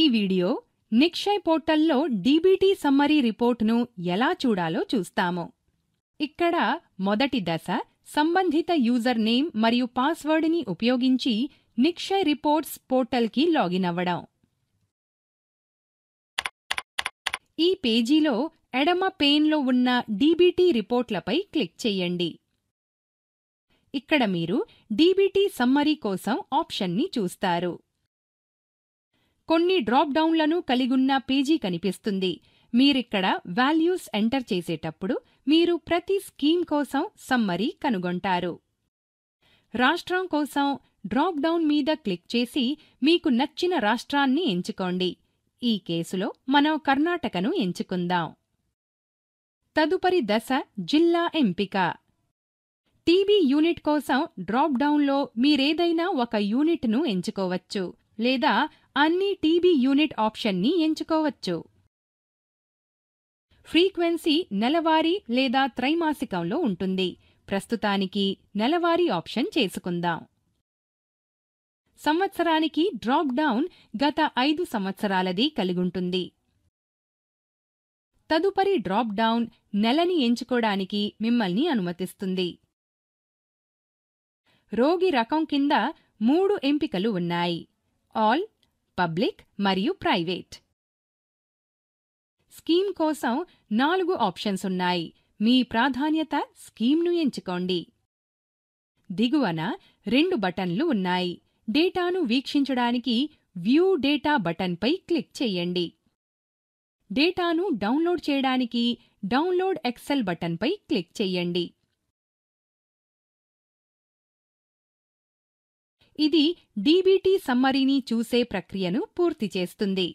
ఈ వీడియో నిక్షయ్ పోర్టల్లో DBT summary రిపోర్టును ఎలా చూడాలో చూస్తాము ఇక్కడ మొదటి దశ సంబంధిత యూజర్ నేమ్ మరియు పాస్వర్డ్ని ఉపయోగించి నిక్షయ్ రిపోర్ట్స్ పోర్టల్కి లాగిన్ అవ్వడం ఈ పేజీలో ఎడమ పెయిన్లో ఉన్న డీబీటీ రిపోర్ట్లపై క్లిక్ చేయండి ఇక్కడ మీరు డీబీటీ సమ్మరీ కోసం ఆప్షన్ని చూస్తారు కొన్ని డ్రాప్ డౌన్లను కలిగున్న పేజీ కనిపిస్తుంది మీరిక్కడ వాల్యూస్ ఎంటర్ చేసేటప్పుడు మీరు ప్రతి స్కీమ్ కోసం సమ్మరీ కనుగొంటారు రాష్ట్రం కోసం డ్రాప్ డౌన్ మీద క్లిక్ చేసి మీకు నచ్చిన రాష్ట్రాన్ని ఎంచుకోండి ఈ కేసులో మనం కర్ణాటకను ఎంచుకుందాం తదుపరి దశ జిల్లా ఎంపిక టీబీ యూనిట్ కోసం డ్రాప్ డౌన్లో మీరేదైనా ఒక యూనిట్ను ఎంచుకోవచ్చు లేదా అన్ని టీబీ యూనిట్ ఆప్షన్ని ఎంచుకోవచ్చు ఫ్రీక్వెన్సీ నెలవారీ లేదా త్రైమాసికంలో ఉంటుంది ప్రస్తుతానికి నెలవారీ ఆప్షన్ చేసుకుందాం సంవత్సరానికి డ్రాప్ డౌన్ గత ఐదు సంవత్సరాలది కలిగుంటుంది తదుపరి డ్రాప్ డౌన్ నెలని ఎంచుకోవడానికి మిమ్మల్ని అనుమతిస్తుంది రోగి రకం కింద మూడు ఎంపికలు ఉన్నాయి ఆల్ పబ్లిక్ మరియు ప్రైవేట్ స్కీమ్ కోసం నాలుగు ఆప్షన్స్ ఉన్నాయి మీ ప్రాధాన్యత స్కీమ్ను ఎంచుకోండి దిగువన రెండు బటన్లు ఉన్నాయి డేటాను వీక్షించడానికి వ్యూ డేటా బటన్పై క్లిక్ చేయండి డేటాను డౌన్లోడ్ చేయడానికి డౌన్లోడ్ ఎక్సెల్ బటన్పై క్లిక్ చేయండి ఇది డీబీటీ సమ్మరీని చూసే ప్రక్రియను పూర్తి చేస్తుంది